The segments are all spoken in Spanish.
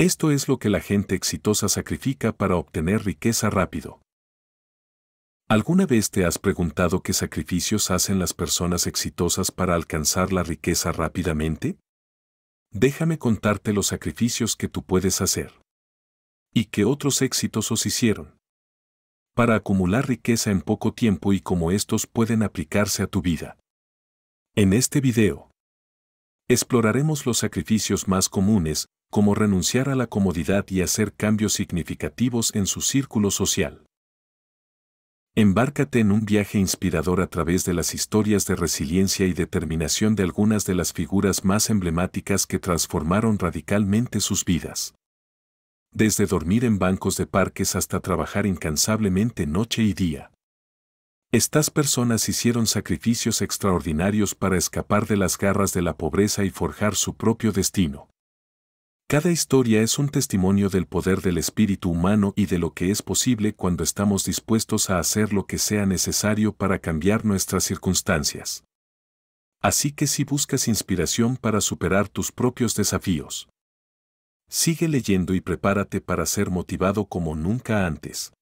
Esto es lo que la gente exitosa sacrifica para obtener riqueza rápido. ¿Alguna vez te has preguntado qué sacrificios hacen las personas exitosas para alcanzar la riqueza rápidamente? Déjame contarte los sacrificios que tú puedes hacer. Y que otros exitosos hicieron. Para acumular riqueza en poco tiempo y cómo estos pueden aplicarse a tu vida. En este video, exploraremos los sacrificios más comunes como renunciar a la comodidad y hacer cambios significativos en su círculo social. Embárcate en un viaje inspirador a través de las historias de resiliencia y determinación de algunas de las figuras más emblemáticas que transformaron radicalmente sus vidas. Desde dormir en bancos de parques hasta trabajar incansablemente noche y día. Estas personas hicieron sacrificios extraordinarios para escapar de las garras de la pobreza y forjar su propio destino. Cada historia es un testimonio del poder del espíritu humano y de lo que es posible cuando estamos dispuestos a hacer lo que sea necesario para cambiar nuestras circunstancias. Así que si buscas inspiración para superar tus propios desafíos, sigue leyendo y prepárate para ser motivado como nunca antes.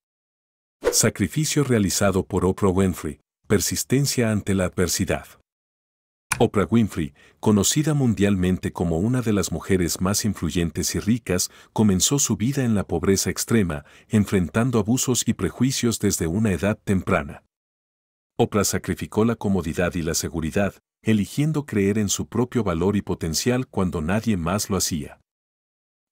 Sacrificio realizado por Oprah Winfrey, persistencia ante la adversidad. Oprah Winfrey, conocida mundialmente como una de las mujeres más influyentes y ricas, comenzó su vida en la pobreza extrema, enfrentando abusos y prejuicios desde una edad temprana. Oprah sacrificó la comodidad y la seguridad, eligiendo creer en su propio valor y potencial cuando nadie más lo hacía.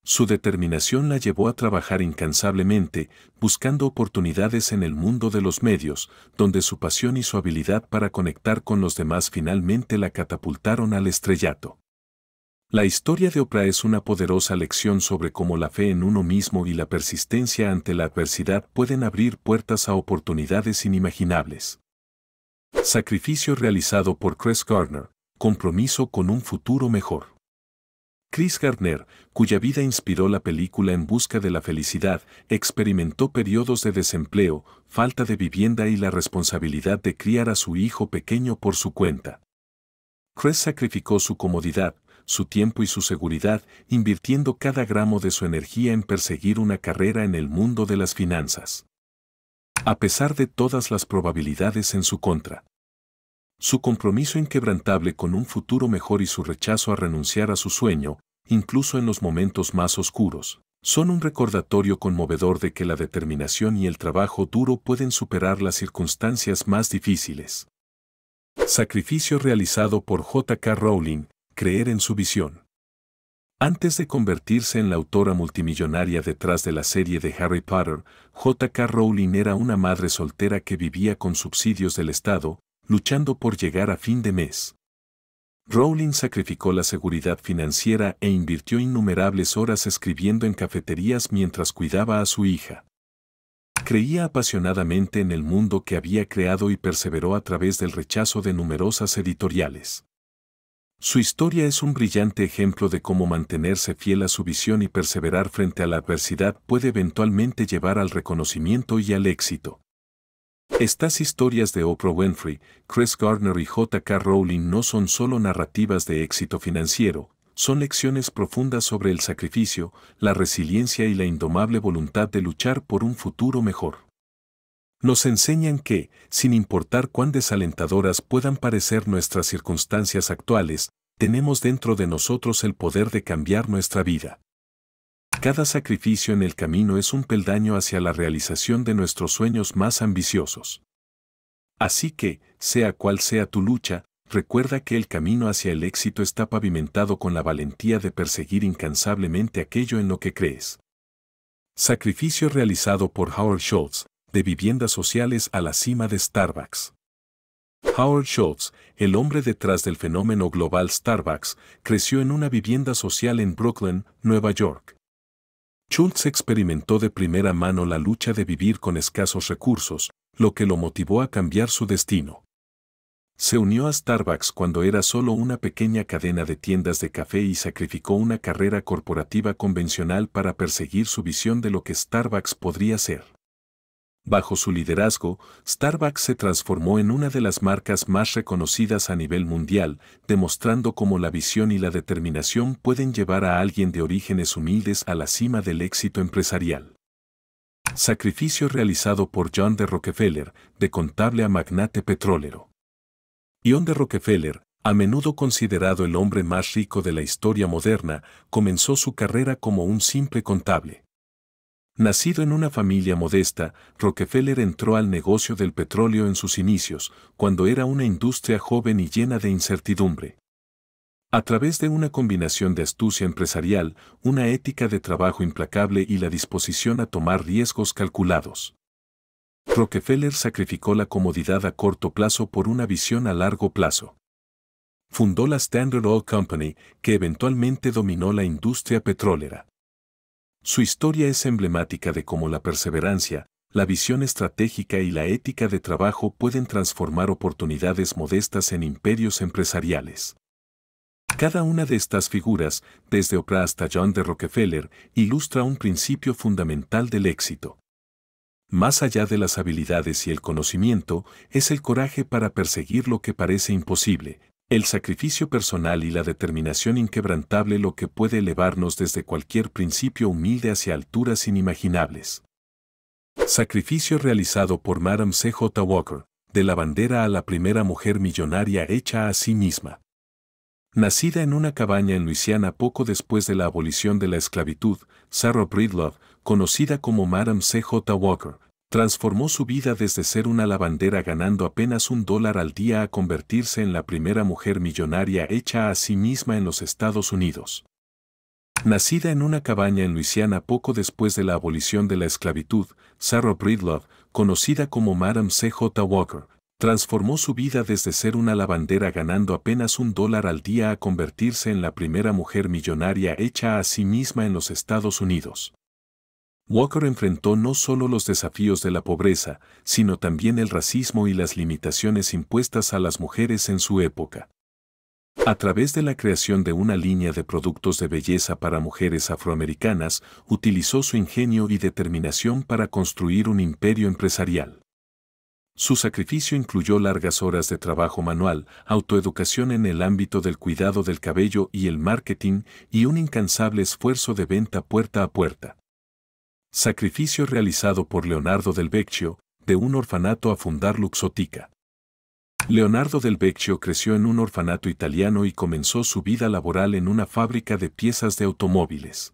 Su determinación la llevó a trabajar incansablemente, buscando oportunidades en el mundo de los medios, donde su pasión y su habilidad para conectar con los demás finalmente la catapultaron al estrellato. La historia de Oprah es una poderosa lección sobre cómo la fe en uno mismo y la persistencia ante la adversidad pueden abrir puertas a oportunidades inimaginables. Sacrificio realizado por Chris Gardner, compromiso con un futuro mejor. Chris Gardner, cuya vida inspiró la película En Busca de la Felicidad, experimentó periodos de desempleo, falta de vivienda y la responsabilidad de criar a su hijo pequeño por su cuenta. Chris sacrificó su comodidad, su tiempo y su seguridad, invirtiendo cada gramo de su energía en perseguir una carrera en el mundo de las finanzas. A pesar de todas las probabilidades en su contra. Su compromiso inquebrantable con un futuro mejor y su rechazo a renunciar a su sueño incluso en los momentos más oscuros, son un recordatorio conmovedor de que la determinación y el trabajo duro pueden superar las circunstancias más difíciles. Sacrificio realizado por J.K. Rowling, creer en su visión. Antes de convertirse en la autora multimillonaria detrás de la serie de Harry Potter, J.K. Rowling era una madre soltera que vivía con subsidios del Estado, luchando por llegar a fin de mes. Rowling sacrificó la seguridad financiera e invirtió innumerables horas escribiendo en cafeterías mientras cuidaba a su hija. Creía apasionadamente en el mundo que había creado y perseveró a través del rechazo de numerosas editoriales. Su historia es un brillante ejemplo de cómo mantenerse fiel a su visión y perseverar frente a la adversidad puede eventualmente llevar al reconocimiento y al éxito. Estas historias de Oprah Winfrey, Chris Gardner y J.K. Rowling no son solo narrativas de éxito financiero, son lecciones profundas sobre el sacrificio, la resiliencia y la indomable voluntad de luchar por un futuro mejor. Nos enseñan que, sin importar cuán desalentadoras puedan parecer nuestras circunstancias actuales, tenemos dentro de nosotros el poder de cambiar nuestra vida. Cada sacrificio en el camino es un peldaño hacia la realización de nuestros sueños más ambiciosos. Así que, sea cual sea tu lucha, recuerda que el camino hacia el éxito está pavimentado con la valentía de perseguir incansablemente aquello en lo que crees. Sacrificio realizado por Howard Schultz, de viviendas sociales a la cima de Starbucks. Howard Schultz, el hombre detrás del fenómeno global Starbucks, creció en una vivienda social en Brooklyn, Nueva York. Schultz experimentó de primera mano la lucha de vivir con escasos recursos, lo que lo motivó a cambiar su destino. Se unió a Starbucks cuando era solo una pequeña cadena de tiendas de café y sacrificó una carrera corporativa convencional para perseguir su visión de lo que Starbucks podría ser. Bajo su liderazgo, Starbucks se transformó en una de las marcas más reconocidas a nivel mundial, demostrando cómo la visión y la determinación pueden llevar a alguien de orígenes humildes a la cima del éxito empresarial. Sacrificio realizado por John de Rockefeller, de contable a magnate petrolero. John de Rockefeller, a menudo considerado el hombre más rico de la historia moderna, comenzó su carrera como un simple contable. Nacido en una familia modesta, Rockefeller entró al negocio del petróleo en sus inicios, cuando era una industria joven y llena de incertidumbre. A través de una combinación de astucia empresarial, una ética de trabajo implacable y la disposición a tomar riesgos calculados. Rockefeller sacrificó la comodidad a corto plazo por una visión a largo plazo. Fundó la Standard Oil Company, que eventualmente dominó la industria petrolera. Su historia es emblemática de cómo la perseverancia, la visión estratégica y la ética de trabajo pueden transformar oportunidades modestas en imperios empresariales. Cada una de estas figuras, desde Oprah hasta John de Rockefeller, ilustra un principio fundamental del éxito. Más allá de las habilidades y el conocimiento, es el coraje para perseguir lo que parece imposible, el sacrificio personal y la determinación inquebrantable lo que puede elevarnos desde cualquier principio humilde hacia alturas inimaginables. Sacrificio realizado por C. C.J. Walker, de la bandera a la primera mujer millonaria hecha a sí misma. Nacida en una cabaña en Luisiana poco después de la abolición de la esclavitud, Sarah Breedlove, conocida como C. C.J. Walker, Transformó su vida desde ser una lavandera ganando apenas un dólar al día a convertirse en la primera mujer millonaria hecha a sí misma en los Estados Unidos. Nacida en una cabaña en Luisiana poco después de la abolición de la esclavitud, Sarah Breedlove, conocida como Madame C.J. Walker, transformó su vida desde ser una lavandera ganando apenas un dólar al día a convertirse en la primera mujer millonaria hecha a sí misma en los Estados Unidos. Walker enfrentó no solo los desafíos de la pobreza, sino también el racismo y las limitaciones impuestas a las mujeres en su época. A través de la creación de una línea de productos de belleza para mujeres afroamericanas, utilizó su ingenio y determinación para construir un imperio empresarial. Su sacrificio incluyó largas horas de trabajo manual, autoeducación en el ámbito del cuidado del cabello y el marketing, y un incansable esfuerzo de venta puerta a puerta. Sacrificio realizado por Leonardo del Vecchio, de un orfanato a fundar Luxotica. Leonardo del Vecchio creció en un orfanato italiano y comenzó su vida laboral en una fábrica de piezas de automóviles.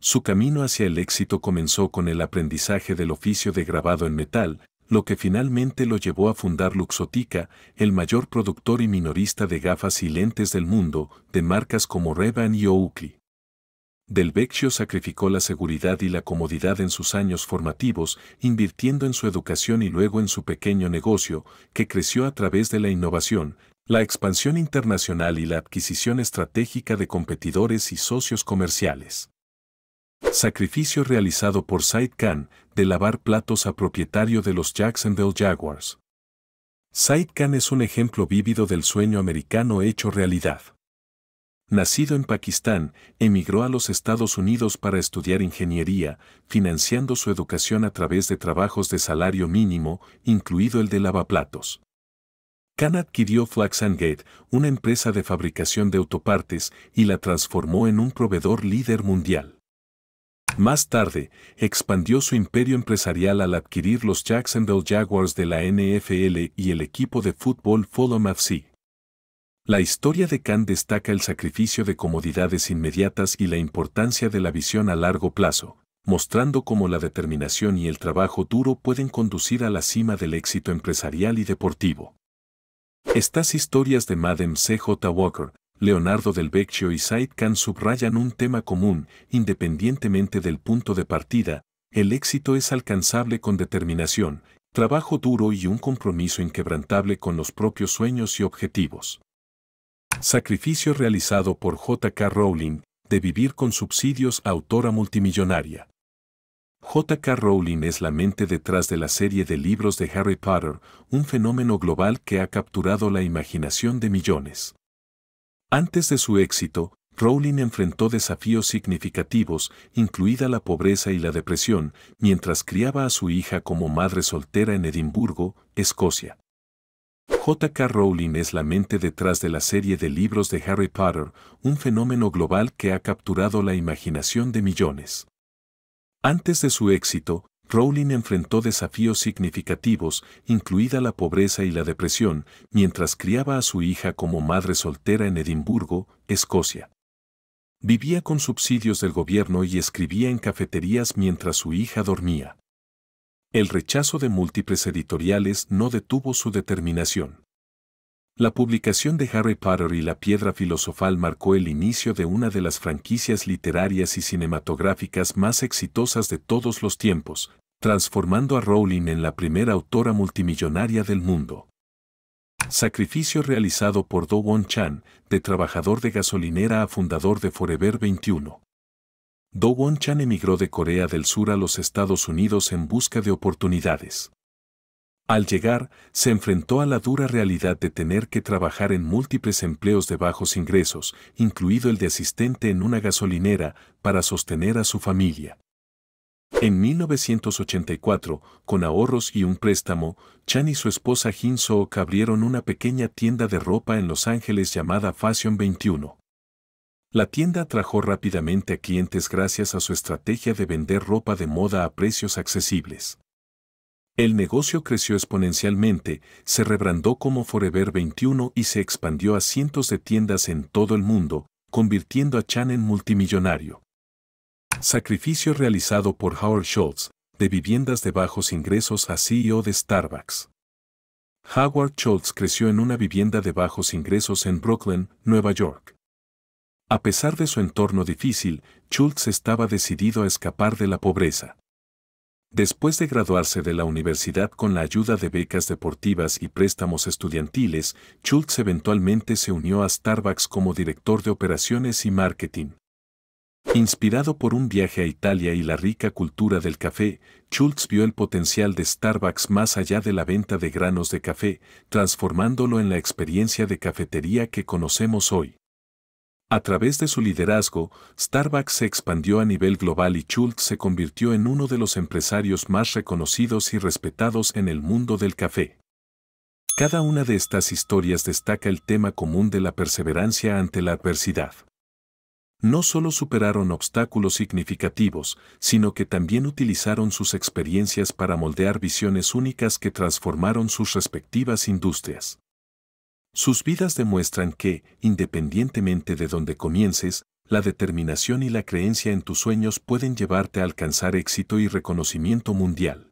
Su camino hacia el éxito comenzó con el aprendizaje del oficio de grabado en metal, lo que finalmente lo llevó a fundar Luxotica, el mayor productor y minorista de gafas y lentes del mundo, de marcas como Revan y Oakley. Del Vecchio sacrificó la seguridad y la comodidad en sus años formativos, invirtiendo en su educación y luego en su pequeño negocio, que creció a través de la innovación, la expansión internacional y la adquisición estratégica de competidores y socios comerciales. Sacrificio realizado por Said Khan de lavar platos a propietario de los Jacksonville Jaguars. Said es un ejemplo vívido del sueño americano hecho realidad nacido en Pakistán, emigró a los Estados Unidos para estudiar ingeniería, financiando su educación a través de trabajos de salario mínimo, incluido el de lavaplatos. Khan adquirió Flax Gate, una empresa de fabricación de autopartes, y la transformó en un proveedor líder mundial. Más tarde, expandió su imperio empresarial al adquirir los Jacksonville Jaguars de la NFL y el equipo de fútbol Fulham FC. La historia de Kant destaca el sacrificio de comodidades inmediatas y la importancia de la visión a largo plazo, mostrando cómo la determinación y el trabajo duro pueden conducir a la cima del éxito empresarial y deportivo. Estas historias de Madame C.J. Walker, Leonardo del Vecchio y Said Khan subrayan un tema común, independientemente del punto de partida, el éxito es alcanzable con determinación, trabajo duro y un compromiso inquebrantable con los propios sueños y objetivos. Sacrificio realizado por J.K. Rowling de vivir con subsidios a autora multimillonaria. J.K. Rowling es la mente detrás de la serie de libros de Harry Potter, un fenómeno global que ha capturado la imaginación de millones. Antes de su éxito, Rowling enfrentó desafíos significativos, incluida la pobreza y la depresión, mientras criaba a su hija como madre soltera en Edimburgo, Escocia. J.K. Rowling es la mente detrás de la serie de libros de Harry Potter, un fenómeno global que ha capturado la imaginación de millones. Antes de su éxito, Rowling enfrentó desafíos significativos, incluida la pobreza y la depresión, mientras criaba a su hija como madre soltera en Edimburgo, Escocia. Vivía con subsidios del gobierno y escribía en cafeterías mientras su hija dormía. El rechazo de múltiples editoriales no detuvo su determinación. La publicación de Harry Potter y la Piedra Filosofal marcó el inicio de una de las franquicias literarias y cinematográficas más exitosas de todos los tiempos, transformando a Rowling en la primera autora multimillonaria del mundo. Sacrificio realizado por Do Won Chan, de trabajador de gasolinera a fundador de Forever 21. Do Won-chan emigró de Corea del Sur a los Estados Unidos en busca de oportunidades. Al llegar, se enfrentó a la dura realidad de tener que trabajar en múltiples empleos de bajos ingresos, incluido el de asistente en una gasolinera, para sostener a su familia. En 1984, con ahorros y un préstamo, Chan y su esposa Jin Sook abrieron una pequeña tienda de ropa en Los Ángeles llamada Fashion 21. La tienda atrajo rápidamente a clientes gracias a su estrategia de vender ropa de moda a precios accesibles. El negocio creció exponencialmente, se rebrandó como Forever 21 y se expandió a cientos de tiendas en todo el mundo, convirtiendo a Chan en multimillonario. Sacrificio realizado por Howard Schultz, de viviendas de bajos ingresos a CEO de Starbucks. Howard Schultz creció en una vivienda de bajos ingresos en Brooklyn, Nueva York. A pesar de su entorno difícil, Schultz estaba decidido a escapar de la pobreza. Después de graduarse de la universidad con la ayuda de becas deportivas y préstamos estudiantiles, Schultz eventualmente se unió a Starbucks como director de operaciones y marketing. Inspirado por un viaje a Italia y la rica cultura del café, Schultz vio el potencial de Starbucks más allá de la venta de granos de café, transformándolo en la experiencia de cafetería que conocemos hoy. A través de su liderazgo, Starbucks se expandió a nivel global y Schultz se convirtió en uno de los empresarios más reconocidos y respetados en el mundo del café. Cada una de estas historias destaca el tema común de la perseverancia ante la adversidad. No solo superaron obstáculos significativos, sino que también utilizaron sus experiencias para moldear visiones únicas que transformaron sus respectivas industrias. Sus vidas demuestran que, independientemente de donde comiences, la determinación y la creencia en tus sueños pueden llevarte a alcanzar éxito y reconocimiento mundial.